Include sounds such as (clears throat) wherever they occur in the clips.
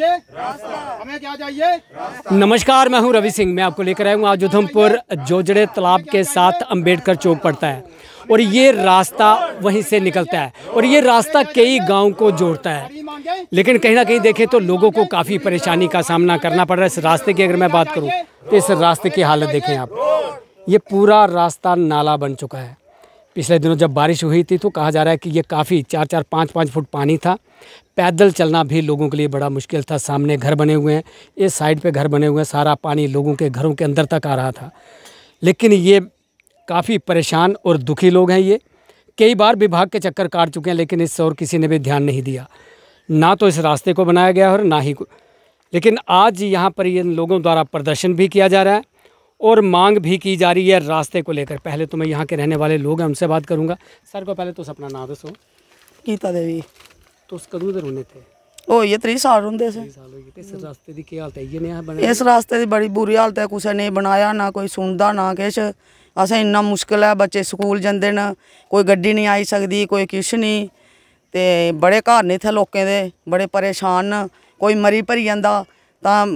चाहिए हमें क्या चाहिए नमस्कार मैं हूं रवि सिंह मैं आपको लेकर आया हूं आज उधमपुर जोजड़े तालाब के साथ अंबेडकर चौक पड़ता है और ये रास्ता वहीं से निकलता है और ये रास्ता कई गांव को जोड़ता है लेकिन कहीं ना कहीं देखें तो लोगों को काफ़ी परेशानी का सामना करना पड़ रहा है इस रास्ते की अगर मैं बात करूँ तो इस रास्ते की हालत देखें आप ये पूरा रास्ता नाला बन चुका है पिछले दिनों जब बारिश हुई थी तो कहा जा रहा है कि ये काफ़ी चार चार पाँच पाँच फुट पानी था पैदल चलना भी लोगों के लिए बड़ा मुश्किल था सामने घर बने हुए हैं इस साइड पे घर बने हुए हैं सारा पानी लोगों के घरों के अंदर तक आ रहा था लेकिन ये काफ़ी परेशान और दुखी लोग हैं ये कई बार विभाग के चक्कर काट चुके हैं लेकिन इस और किसी ने भी ध्यान नहीं दिया ना तो इस रास्ते को बनाया गया और ना ही लेकिन आज यहाँ पर इन लोगों द्वारा प्रदर्शन भी किया जा रहा है और मांग भी की जा रही है रास्ते को लेकर पहले तो मैं यहाँ के रहने वाले लोग हैं उनसे बात करूँगा सर को पहले तुम तो अपना नाम दसो गीता देवी तुस तो कदू दे रौंदे थे होई ऐ त्रीह् साल रौंदे इस रास्ते की हालत ऐ इस रास्ते दी बड़ी बुरी हालत है कुछ ने बनाया ना कोई सुनता ना किश असें इन्ना मुश्किल है बच्चे स्कूल जंदे न कोई गड्डी नहीं आई सकती कोई किश निं ते बड़े घर न इतें लोकें दे बड़े परेशान न कोई मरी भरी जंदा ਤਾਂ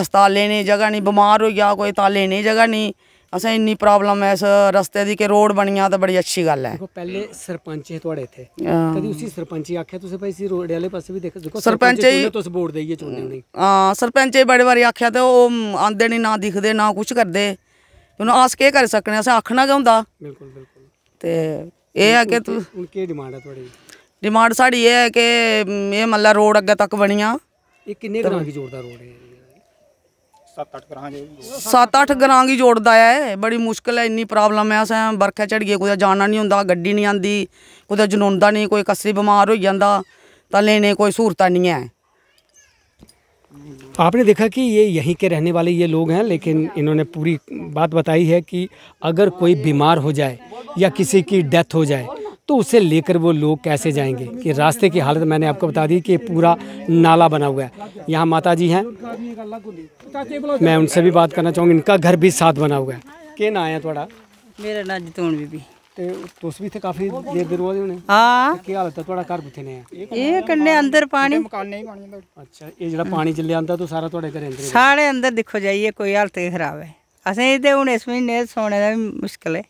ਹਸਪਤਾਲ ਲੈਣੇ ਜਗ੍ਹਾ ਨਹੀਂ ਬਿਮਾਰ ਹੋ ਗਿਆ ਕੋਈ ਤਾਂ ਲੈਣੇ ਜਗ੍ਹਾ ਨਹੀਂ ਅਸਾਂ ਇੰਨੀ ਪ੍ਰੋਬਲਮ ਹੈ ਇਸ ਰਸਤੇ ਦੀ ਕਿ ਰੋਡ ਬਣੀਆ ਤਾਂ ਬੜੀ ਅੱਛੀ ਗੱਲ ਐ ਦੇਖੋ ਪਹਿਲੇ ਸਰਪੰਚ ਹੈ ਤੁਹਾਡੇ ਇੱਥੇ ਕਦੀ ਉਸੇ ਸਰਪੰਚ ਹੀ ਆਖਿਆ ਤੁਸੀਂ ਭਾਈ ਸੀ ਰੋਡ ਵਾਲੇ ਪਾਸੇ ਵੀ ਦੇਖੋ ਸਰਪੰਚ ਜੀ ਤੁਸੀਂ ਬੋਰਡ ਦੇਈਏ ਚੋਣੇ ਨਹੀਂ ਹਾਂ ਸਰਪੰਚ ਜੀ ਬੜੇ ਵਾਰੀ ਆਖਿਆ ਤੇ ਉਹ ਆਂਦੇ ਨਹੀਂ ਨਾ ਦਿਖਦੇ ਨਾ ਕੁਝ ਕਰਦੇ ਉਹਨਾਂ ਆਸ ਕੇ ਕਰ ਸਕਨੇ ਅਸਾਂ ਆਖਣਾ ਕਿ ਹੁੰਦਾ ਬਿਲਕੁਲ ਬਿਲਕੁਲ ਤੇ ਇਹ ਆ ਕਿ ਤੂੰ ਕੀ ਡਿਮਾਂਡ ਹੈ ਤੁਹਾਡੀ ਡਿਮਾਂਡ ਸਾਡੀ ਇਹ ਹੈ ਕਿ ਇਹ ਮੱਲਾ ਰੋਡ ਅੱਗੇ ਤੱਕ ਬਣੀਆ सत अठ ग्रां की जोड़ता है बड़ी मुश्किल है इन्नी प्रॉब्लम है असें बरखे झड़िए कुछ जाना नहीं होंगे ग्डी नहीं आती कुछ जनोदा नहीं कोई कसरी बीमार हो जाता तो लेने कोई स्हूलत नहीं है आपने देखा कि ये यहीं के रहने वाले ये लोग हैं लेकिन इन्होंने पूरी बात बताई है कि अगर कोई बीमार हो जाए या किसी की डेथ हो जाए तो उसे लेकर वो लोग कैसे जाएंगे कि रास्ते की हालत मैंने आपको बता दी कि पूरा नाला बना हुआ है यहाँ माता जी हैं मैं उनसे भी बात करना चाहूँगी इनका घर भी साथ बना हुआ है के ना है थोड़ा मेरा ना जतून बीबी तो भी इत्थे काफी देर देर होआ होने हां तो है ਤੁਹਾਡਾ ਘਰ ਕਿੱਥੇ ਨੇ ਇਹ ਕੰਨੇ ਅੰਦਰ ਪਾਣੀ ਮਕਾਨ ਨਹੀਂ ਪਾਣੀ ਅੱਛਾ ਇਹ ਜਿਹੜਾ ਪਾਣੀ ਚੱਲੇ ਆਂਦਾ ਸਾਰਾ ਤੁਹਾਡੇ ਘਰੇ ਅੰਦਰ ਸਾਰੇ ਅੰਦਰ ਦੇਖੋ ਜਾਈਏ ਕੋਈ ਹਾਲਤ ਖਰਾਬ ਹੈ ਹੁਣ ਇਸ ਮਹੀਨੇ ਸੋਨੇ ਦਾ ਵੀ ਮੁਸ਼ਕਲ ਹੈ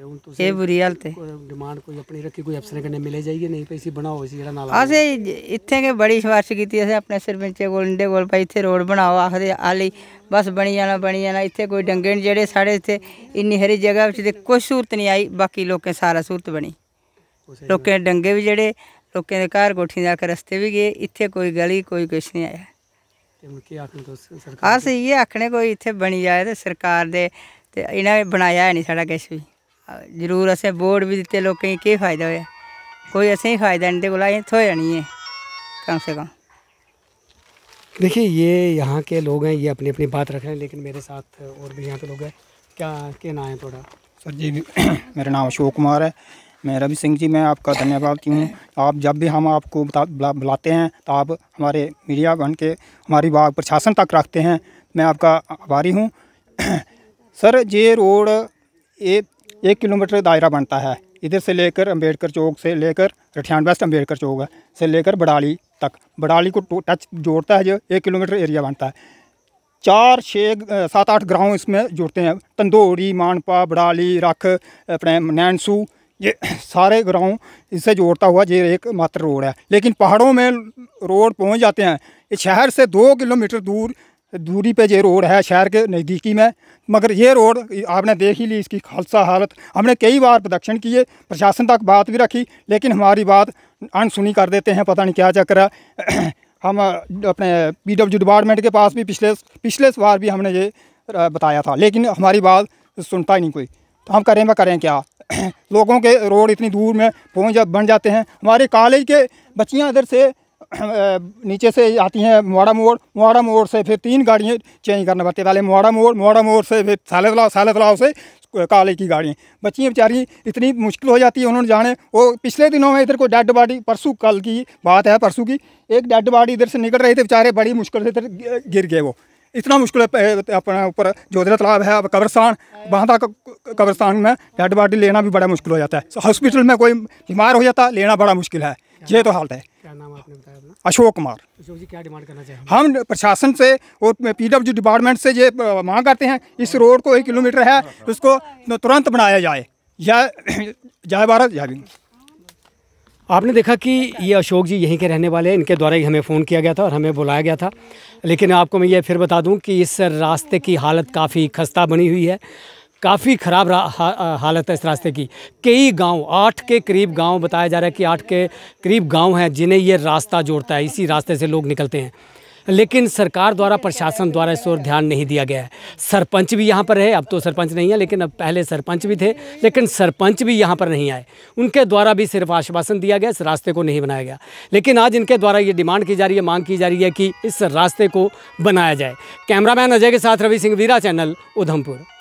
ਤੇ ਹੁਣ ਤੁਸੀਂ ਇਹ ਬੁਰੀ ਹਾਲਤ ਹੈ ਕੋਈ ਡਿਮਾਂਡ ਕੋਈ ਆਪਣੀ ਰੱਖੀ ਕੋਈ ਅਫਸਰ ਕਨੇ ਮਿਲੇ ਜਾਈਏ ਨਹੀਂ ਪੈਸੀ ਬਣਾਓ ਸੀ ਜਿਹੜਾ ਨਾਲ ਅਸੀਂ ਇੱਥੇ ਕੇ ਬੜੀ ਸਵਾਰਸ਼ ਕੀਤੀ ਅਸੀਂ ਆਪਣੇ ਸਰਪੰਚੇ ਕੋਲ ਇੰਡੇ ਕੋਲ ਭਾਈ ਇੱਥੇ ਰੋਡ ਬਣਾਓ ਆਖਦੇ ਆਲੀ ਬਸ ਬਣੀ ਜਾਣਾ ਬਣੀ ਜਾਣਾ ਇੱਥੇ ਕੋਈ ਡੰਗੇ ਨਹੀਂ ਜਿਹੜੇ ਸਾਡੇ ਇੱਥੇ ਇੰਨੀ ਹਰੀ ਜਗ੍ਹਾ ਵਿੱਚ ਤੇ ਕੋਈ ਸੂਰਤ ਨਹੀਂ ਆਈ ਬਾਕੀ ਲੋਕਾਂ ਸਾਰਾ ਸੂਰਤ ਬਣੀ ਲੋਕਾਂ ਡੰਗੇ ਵੀ ਜਿਹੜੇ ਲੋਕਾਂ ਦੇ ਘਰ ਕੋਠੀ ਜਾ ਕੇ ਰਸਤੇ ਵੀ ਗਏ ਇੱਥੇ ਕੋਈ ਗਲੀ ਕੋਈ ਕੁਛ ਨਹੀਂ ਆਇਆ ਆਸੇ ਅਸੀਂ ਇਹ ਆਖਣੇ ਕੋਈ ਇੱਥੇ ਬਣੀ ਜਾਏ ਤੇ ਸਰਕਾਰ ਦੇ ਤੇ ਇਹਨਾਂ ਨੇ ਬਣਾਇਆ ਨਹੀਂ ਸਾਡਾ ਕੁਛ ਵੀ जरूर असें वोट भी दिते लोकें गी फायदा हो कोई असें फायदा इंटे कोला थोया नहीं है कम से कम देखिए ये यहाँ के लोग हैं ये अपनी अपनी बात रख रहे हैं लेकिन मेरे साथ और भी यहाँ के लोग हैं क्या क्या नाम है थोड़ा सर जी (clears throat) मेरा नाम अशोक कुमार है मैं रवि सिंह जी मैं आपका धन्यवाद की हूँ आप जब भी हम आपको बुलाते हैं तो आप हमारे मीडिया बन के हमारी बाग प्रशासन तक रखते हैं मैं आपका आभारी हूँ (clears throat) सर ये रोड ये एक किलोमीटर दायरा बनता है इधर से लेकर अंबेडकर चौक से लेकर रठियान वेस्ट अंबेडकर चौक से लेकर बड़ाली तक बड़ाली को टच जोड़ता है जो एक किलोमीटर एरिया बनता है चार छः सात आठ ग्राउंड इसमें जुड़ते हैं तंदोरी मानपा बड़ाली रख अपने नैनसू ये (coughs) सारे ग्राउंड इससे जोड़ता हुआ ये एक मात्र रोड है लेकिन पहाड़ों में रोड पहुंच जाते हैं ये शहर से दो किलोमीटर दूर दूरी पे ये रोड है शहर के नज़दीकी में मगर ये रोड आपने देख ही ली इसकी खालसा हालत हमने कई बार प्रदर्शन किए प्रशासन तक बात भी रखी लेकिन हमारी बात अनसुनी कर देते हैं पता नहीं क्या चक्कर है (clears throat) हम अपने डब्ल्यू डिपार्टमेंट के पास भी पिछले पिछले बार भी हमने ये बताया था लेकिन हमारी बात सुनता ही नहीं कोई तो हम करें मैं करें क्या (clears throat) लोगों के रोड इतनी दूर में पहुँच बन जाते हैं हमारे कॉलेज के बच्चियाँ इधर से (clears throat) नीचे से आती हैं मोड़ा मोड़ मोड़ा मोड़ से फिर तीन गाड़ियाँ चेंज करना पड़ती है पहले मोड़ा मोड़ मोड़ा मोड़ से फिर साले तलाव साले तलाव से काले की गाड़ियाँ बच्चियाँ बेचारी इतनी मुश्किल हो जाती है उन्होंने जाने वो पिछले दिनों में इधर कोई डेड बॉडी परसों कल की बात है परसों की एक डेड बॉडी इधर से निकल रहे थे बेचारे बड़ी मुश्किल से इधर गिर गए वो इतना मुश्किल है अपने ऊपर जोधरा तालाब है कब्रस्तान वहाँ तक कब्रस्तान में डेड बॉडी लेना भी बड़ा मुश्किल हो जाता है हॉस्पिटल में कोई बीमार हो जाता लेना बड़ा मुश्किल है ये तो हालत है अशोक कुमार अशोक जी क्या डिमांड करना चाहिए हम प्रशासन से और पीडब्ल्यू डिपार्टमेंट से ये मांग करते हैं इस हाँ। रोड को एक किलोमीटर है हाँ, हाँ। उसको तुरंत बनाया जाए जय जय भारत जय आपने देखा कि ये अशोक जी यहीं के रहने वाले हैं इनके द्वारा ही हमें फ़ोन किया गया था और हमें बुलाया गया था लेकिन आपको मैं ये फिर बता दूं कि इस रास्ते की हालत काफ़ी खस्ता बनी हुई है काफ़ी ख़राब हा, हालत है इस रास्ते की कई गांव आठ के करीब गांव बताया जा रहा है कि आठ के करीब गांव हैं जिन्हें ये रास्ता जोड़ता है इसी रास्ते से लोग निकलते हैं लेकिन सरकार द्वारा प्रशासन द्वारा इस ओर ध्यान नहीं दिया गया है सरपंच भी यहाँ पर रहे अब तो सरपंच नहीं है लेकिन अब पहले सरपंच भी थे लेकिन सरपंच भी यहाँ पर नहीं आए उनके द्वारा भी सिर्फ आश्वासन दिया गया इस रास्ते को नहीं बनाया गया लेकिन आज इनके द्वारा ये डिमांड की जा रही है मांग की जा रही है कि इस रास्ते को बनाया जाए कैमरामैन अजय के साथ रवि सिंह वीरा चैनल उधमपुर